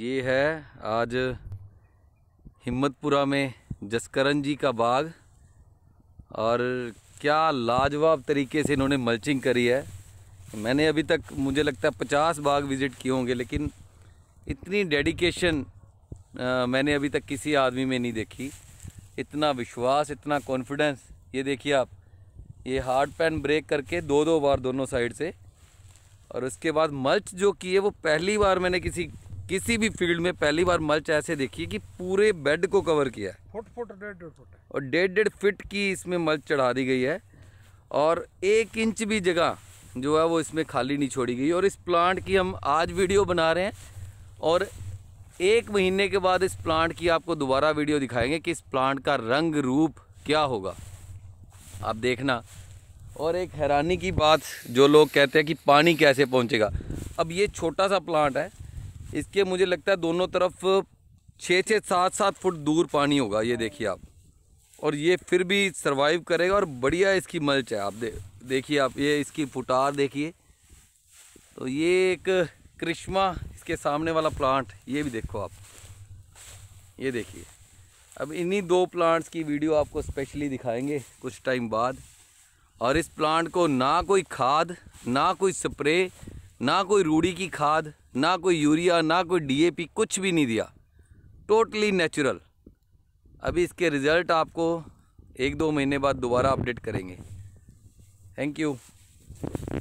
ये है आज हिम्मतपुरा में जसकरण जी का बाग और क्या लाजवाब तरीके से इन्होंने मल्चिंग करी है मैंने अभी तक मुझे लगता है पचास बाग विज़िट किए होंगे लेकिन इतनी डेडिकेशन मैंने अभी तक किसी आदमी में नहीं देखी इतना विश्वास इतना कॉन्फिडेंस ये देखिए आप ये हार्ड पैन ब्रेक करके दो दो बार दोनों साइड से और उसके बाद मल्च जो की है वो पहली बार मैंने किसी किसी भी फील्ड में पहली बार मल्च ऐसे देखिए कि पूरे बेड को कवर किया है फुट फुट डेढ़ डेढ़ फुट और डेढ़ डेढ़ फिट की इसमें मल्च चढ़ा दी गई है और एक इंच भी जगह जो है वो इसमें खाली नहीं छोड़ी गई और इस प्लांट की हम आज वीडियो बना रहे हैं और एक महीने के बाद इस प्लांट की आपको दोबारा वीडियो दिखाएंगे कि इस प्लांट का रंग रूप क्या होगा आप देखना और एक हैरानी की बात जो लोग कहते हैं कि पानी कैसे पहुंचेगा अब ये छोटा सा प्लांट है इसके मुझे लगता है दोनों तरफ छः छः सात सात फुट दूर पानी होगा ये देखिए आप और ये फिर भी सरवाइव करेगा और बढ़िया इसकी मल्च है आप दे देखिए आप ये इसकी फुटार देखिए तो ये एक क्रिश्मा इसके सामने वाला प्लांट ये भी देखो आप ये देखिए अब इन्हीं दो प्लांट्स की वीडियो आपको स्पेशली दिखाएंगे कुछ टाइम बाद और इस प्लांट को ना कोई खाद ना कोई स्प्रे ना कोई रूढ़ी की खाद ना कोई यूरिया ना कोई डीएपी कुछ भी नहीं दिया टोटली नेचुरल अभी इसके रिज़ल्ट आपको एक दो महीने बाद दोबारा अपडेट करेंगे थैंक यू